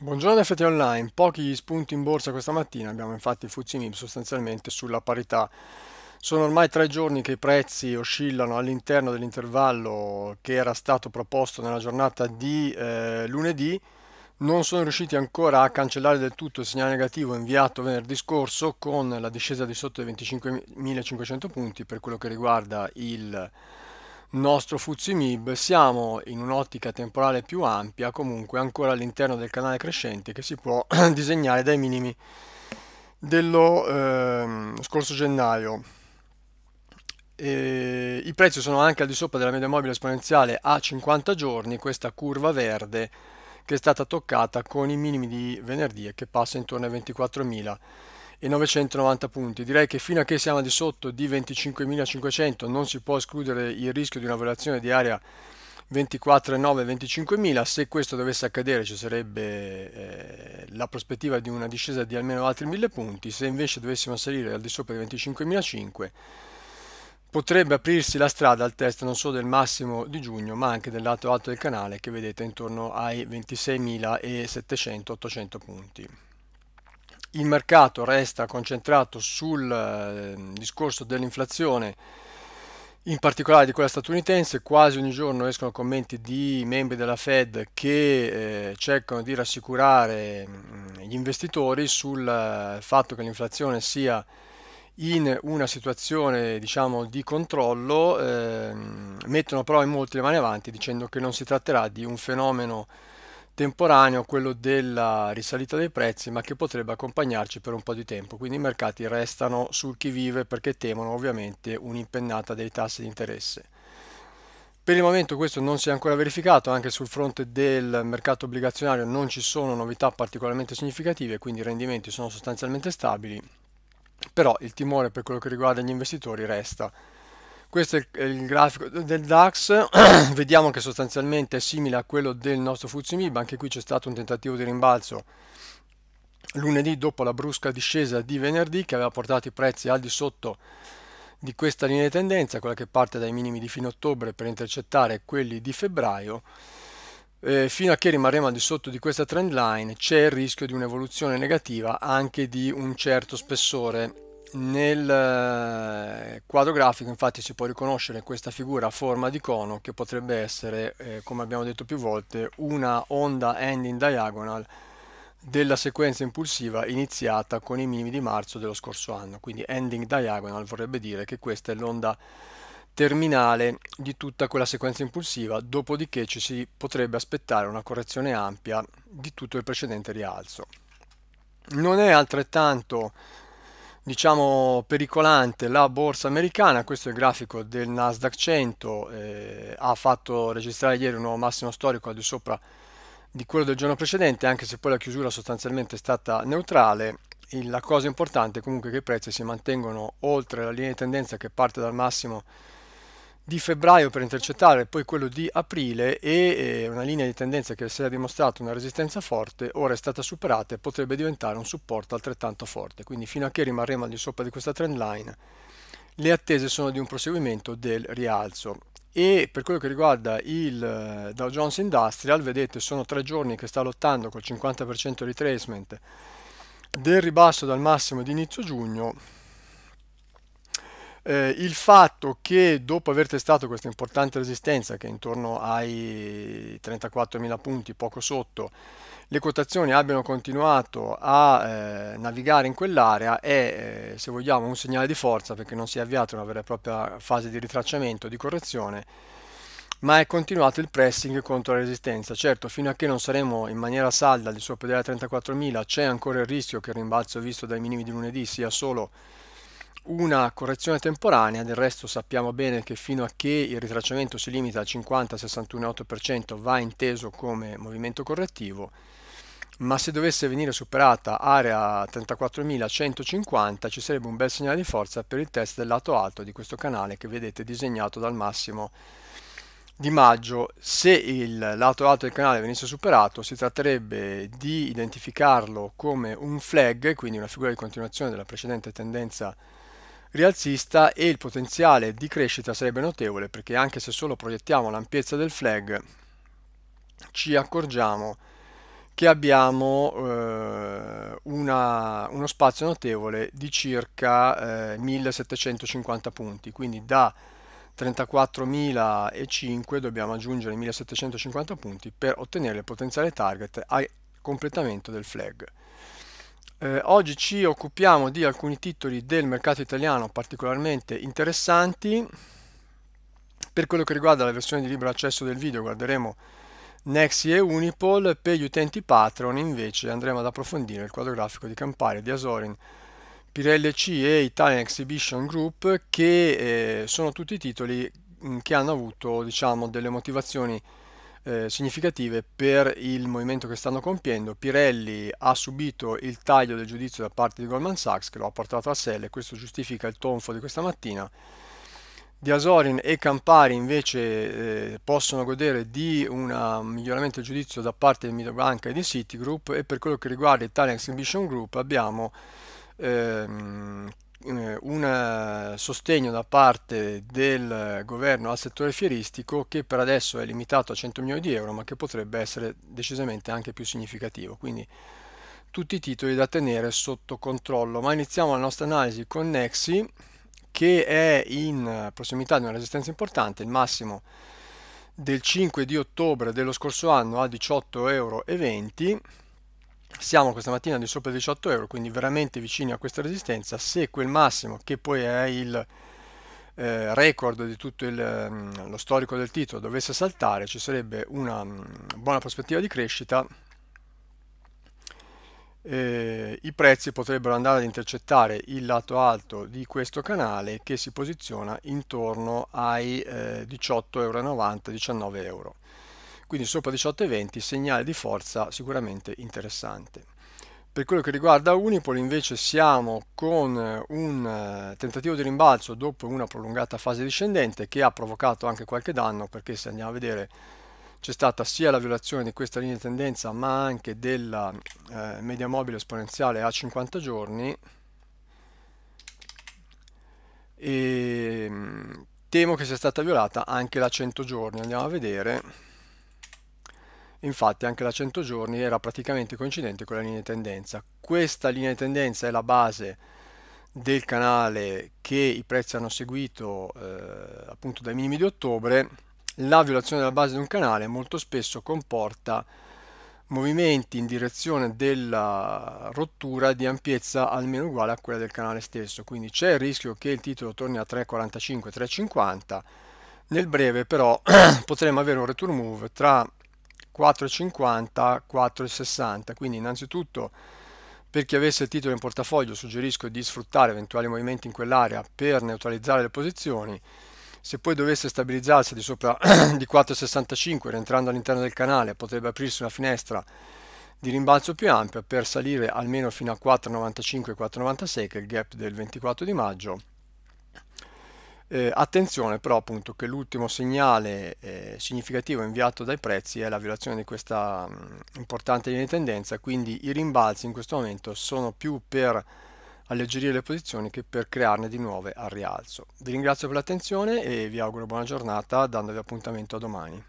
Buongiorno FT Online, pochi spunti in borsa questa mattina, abbiamo infatti il Fuzzi sostanzialmente sulla parità. Sono ormai tre giorni che i prezzi oscillano all'interno dell'intervallo che era stato proposto nella giornata di eh, lunedì, non sono riusciti ancora a cancellare del tutto il segnale negativo inviato venerdì scorso con la discesa di sotto i 25.500 punti per quello che riguarda il nostro Fuzimib siamo in un'ottica temporale più ampia comunque ancora all'interno del canale crescente che si può disegnare dai minimi dello ehm, scorso gennaio e i prezzi sono anche al di sopra della media mobile esponenziale a 50 giorni questa curva verde che è stata toccata con i minimi di venerdì e che passa intorno ai 24.000 e 990 punti. Direi che fino a che siamo di sotto di 25.500 non si può escludere il rischio di una violazione di area 24,9-25.000, se questo dovesse accadere ci sarebbe eh, la prospettiva di una discesa di almeno altri 1.000 punti, se invece dovessimo salire al di sopra di 25.500 potrebbe aprirsi la strada al test non solo del massimo di giugno ma anche del lato alto del canale che vedete intorno ai 26.700-800 punti il mercato resta concentrato sul ehm, discorso dell'inflazione, in particolare di quella statunitense, quasi ogni giorno escono commenti di membri della Fed che eh, cercano di rassicurare mm, gli investitori sul eh, fatto che l'inflazione sia in una situazione diciamo, di controllo, eh, mettono però in molti le mani avanti dicendo che non si tratterà di un fenomeno temporaneo quello della risalita dei prezzi, ma che potrebbe accompagnarci per un po' di tempo. Quindi i mercati restano sul chi vive perché temono ovviamente un'impennata dei tassi di interesse. Per il momento questo non si è ancora verificato, anche sul fronte del mercato obbligazionario non ci sono novità particolarmente significative, quindi i rendimenti sono sostanzialmente stabili, però il timore per quello che riguarda gli investitori resta. Questo è il grafico del DAX, vediamo che sostanzialmente è simile a quello del nostro Fuzimib, anche qui c'è stato un tentativo di rimbalzo lunedì dopo la brusca discesa di venerdì che aveva portato i prezzi al di sotto di questa linea di tendenza, quella che parte dai minimi di fine ottobre per intercettare quelli di febbraio. Eh, fino a che rimarremo al di sotto di questa trend line c'è il rischio di un'evoluzione negativa anche di un certo spessore nel eh, quadro grafico infatti si può riconoscere questa figura a forma di cono che potrebbe essere, eh, come abbiamo detto più volte, una onda ending diagonal della sequenza impulsiva iniziata con i minimi di marzo dello scorso anno. Quindi ending diagonal vorrebbe dire che questa è l'onda terminale di tutta quella sequenza impulsiva, dopodiché ci si potrebbe aspettare una correzione ampia di tutto il precedente rialzo. Non è altrettanto diciamo pericolante la borsa americana questo è il grafico del Nasdaq 100 eh, ha fatto registrare ieri un nuovo massimo storico al di sopra di quello del giorno precedente anche se poi la chiusura sostanzialmente è stata neutrale la cosa importante è comunque che i prezzi si mantengono oltre la linea di tendenza che parte dal massimo di febbraio per intercettare poi quello di aprile e una linea di tendenza che si era dimostrata una resistenza forte ora è stata superata e potrebbe diventare un supporto altrettanto forte quindi fino a che rimarremo al di sopra di questa trend line le attese sono di un proseguimento del rialzo e per quello che riguarda il eh, Dow Jones Industrial vedete sono tre giorni che sta lottando col 50% retracement del ribasso dal massimo di inizio giugno eh, il fatto che dopo aver testato questa importante resistenza che è intorno ai 34.000 punti, poco sotto, le quotazioni abbiano continuato a eh, navigare in quell'area è, eh, se vogliamo, un segnale di forza perché non si è avviata una vera e propria fase di ritracciamento, di correzione, ma è continuato il pressing contro la resistenza. Certo, fino a che non saremo in maniera salda al di sopra della 34.000 c'è ancora il rischio che il rimbalzo visto dai minimi di lunedì sia solo una correzione temporanea, del resto sappiamo bene che fino a che il ritracciamento si limita al 50 618 va inteso come movimento correttivo, ma se dovesse venire superata area 34.150 ci sarebbe un bel segnale di forza per il test del lato alto di questo canale che vedete disegnato dal massimo di maggio se il lato alto del canale venisse superato si tratterebbe di identificarlo come un flag quindi una figura di continuazione della precedente tendenza rialzista e il potenziale di crescita sarebbe notevole perché anche se solo proiettiamo l'ampiezza del flag ci accorgiamo che abbiamo eh, una, uno spazio notevole di circa eh, 1750 punti quindi da 34.005 dobbiamo aggiungere 1750 punti per ottenere il potenziale target al completamento del flag eh, oggi ci occupiamo di alcuni titoli del mercato italiano particolarmente interessanti. Per quello che riguarda la versione di libero accesso del video guarderemo Nexi e Unipol, per gli utenti Patreon invece andremo ad approfondire il quadro grafico di Campari, di Azorin, Pirelli C e Italian Exhibition Group che eh, sono tutti titoli che hanno avuto diciamo, delle motivazioni eh, significative per il movimento che stanno compiendo. Pirelli ha subito il taglio del giudizio da parte di Goldman Sachs che lo ha portato a sell questo giustifica il tonfo di questa mattina. Diasorin e Campari invece eh, possono godere di un miglioramento del giudizio da parte di Midobanca e di Citigroup e per quello che riguarda Italian Exhibition Group abbiamo ehm, eh, un eh, sostegno da parte del governo al settore fieristico che per adesso è limitato a 100 milioni di euro ma che potrebbe essere decisamente anche più significativo quindi tutti i titoli da tenere sotto controllo ma iniziamo la nostra analisi con Nexi che è in prossimità di una resistenza importante il massimo del 5 di ottobre dello scorso anno a 18,20 euro siamo questa mattina di sopra 18 euro quindi veramente vicini a questa resistenza se quel massimo che poi è il eh, record di tutto il, mm, lo storico del titolo dovesse saltare ci sarebbe una mm, buona prospettiva di crescita eh, i prezzi potrebbero andare ad intercettare il lato alto di questo canale che si posiziona intorno ai eh, 18,90 19 euro quindi sopra 18,20 segnale di forza sicuramente interessante. Per quello che riguarda Unipol invece siamo con eh, un eh, tentativo di rimbalzo dopo una prolungata fase discendente che ha provocato anche qualche danno perché se andiamo a vedere c'è stata sia la violazione di questa linea di tendenza ma anche della eh, media mobile esponenziale a 50 giorni e ehm, temo che sia stata violata anche la 100 giorni andiamo a vedere infatti anche la 100 giorni era praticamente coincidente con la linea di tendenza. Questa linea di tendenza è la base del canale che i prezzi hanno seguito eh, appunto dai minimi di ottobre. La violazione della base di un canale molto spesso comporta movimenti in direzione della rottura di ampiezza almeno uguale a quella del canale stesso, quindi c'è il rischio che il titolo torni a 3,45-3,50, nel breve però potremmo avere un return move tra 4,50 4,60 quindi innanzitutto per chi avesse il titolo in portafoglio suggerisco di sfruttare eventuali movimenti in quell'area per neutralizzare le posizioni se poi dovesse stabilizzarsi di sopra di 4,65 rientrando all'interno del canale potrebbe aprirsi una finestra di rimbalzo più ampia per salire almeno fino a 4,95-4,96 che è il gap del 24 di maggio eh, attenzione però appunto che l'ultimo segnale eh, significativo inviato dai prezzi è la violazione di questa mh, mm, importante linea di tendenza, quindi i rimbalzi in questo momento sono più per alleggerire le posizioni che per crearne di nuove al rialzo. Vi ringrazio per l'attenzione e vi auguro buona giornata dandovi appuntamento a domani.